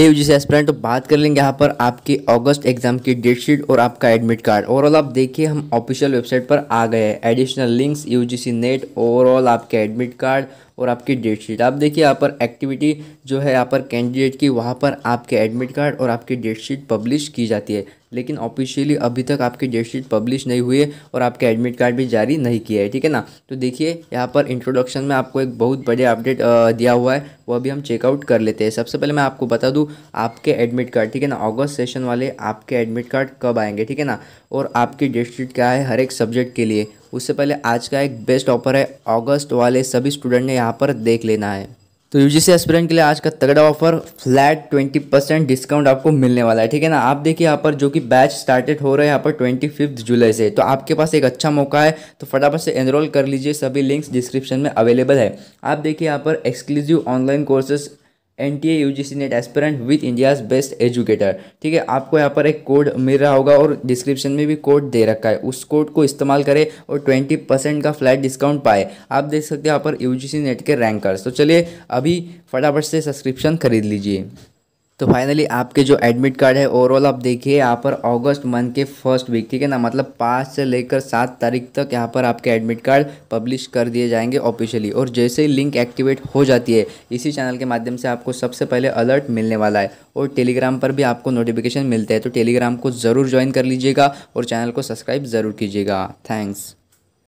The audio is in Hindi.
हे hey, जिसे तो बात कर लेंगे यहाँ पर आपके अगस्त एग्जाम की डेट शीट और आपका एडमिट कार्ड ओवरऑल आप देखिए हम ऑफिशियल वेबसाइट पर आ गए हैं additional links UGC NET overall आपके एडमिट कार्ड और आपकी डेट शीट आप देखिए यहाँ पर एक्टिविटी जो है यहाँ पर कैंडिडेट की वहाँ पर आपके एडमिट कार्ड और आपकी डेट शीट पब्लिश की जाती है लेकिन ऑफिशियली अभी तक आपकी डेट शीट पब्लिश नहीं हुई है और आपके एडमिट कार्ड भी जारी नहीं किया है ठीक है ना तो देखिए यहाँ पर इंट्रोडक्शन में आपको एक बहुत बड़े अपडेट दिया हुआ है वो अभी हम चेकआउट कर लेते हैं सबसे पहले मैं आपको बता दूँ आपके एडमिट कार्ड ठीक है ना ऑगस्ट सेशन वाले आपके एडमिट कार्ड कब आएंगे ठीक है ना और आपकी डेट शीट क्या है हर एक सब्जेक्ट के लिए उससे पहले आज का एक बेस्ट ऑफर है अगस्त वाले सभी स्टूडेंट ने यहाँ पर देख लेना है तो यू जी एस्पिरेंट के लिए आज का तगड़ा offer flat twenty percent discount आपको मिलने वाला है ठीक है ना आप देखिए यहाँ पर जो कि बैच स्टार्टेड हो रहा है यहाँ पर ट्वेंटी फिफ्थ जुलाई से तो आपके पास एक अच्छा मौका है तो फटाफट से एनरोल कर लीजिए सभी लिंक्स डिस्क्रिप्शन में अवेलेबल है आप देखिए यहाँ पर exclusive online courses N T A U G C NET aspirant with India's best educator ठीक है आपको यहाँ पर एक कोड मिल रहा होगा और डिस्क्रिप्शन में भी कोड दे रखा है उस कोड को इस्तेमाल करें और ट्वेंटी परसेंट का फ्लैट डिस्काउंट पाए आप देख सकते हैं यहाँ पर यू जी सी नेट के रैंकर्स तो चलिए अभी फटाफट से सब्सक्रिप्शन खरीद लीजिए तो फाइनली आपके जो एडमिट कार्ड है ओवरऑल आप देखिए यहाँ पर अगस्त मंथ के फर्स्ट वीक ठीक है ना मतलब पाँच से लेकर सात तारीख तक यहाँ पर आपके एडमिट कार्ड पब्लिश कर दिए जाएंगे ऑफिशियली और जैसे ही लिंक एक्टिवेट हो जाती है इसी चैनल के माध्यम से आपको सबसे पहले अलर्ट मिलने वाला है और टेलीग्राम पर भी आपको नोटिफिकेशन मिलता है तो टेलीग्राम को ज़रूर ज्वाइन कर लीजिएगा और चैनल को सब्सक्राइब ज़रूर कीजिएगा थैंक्स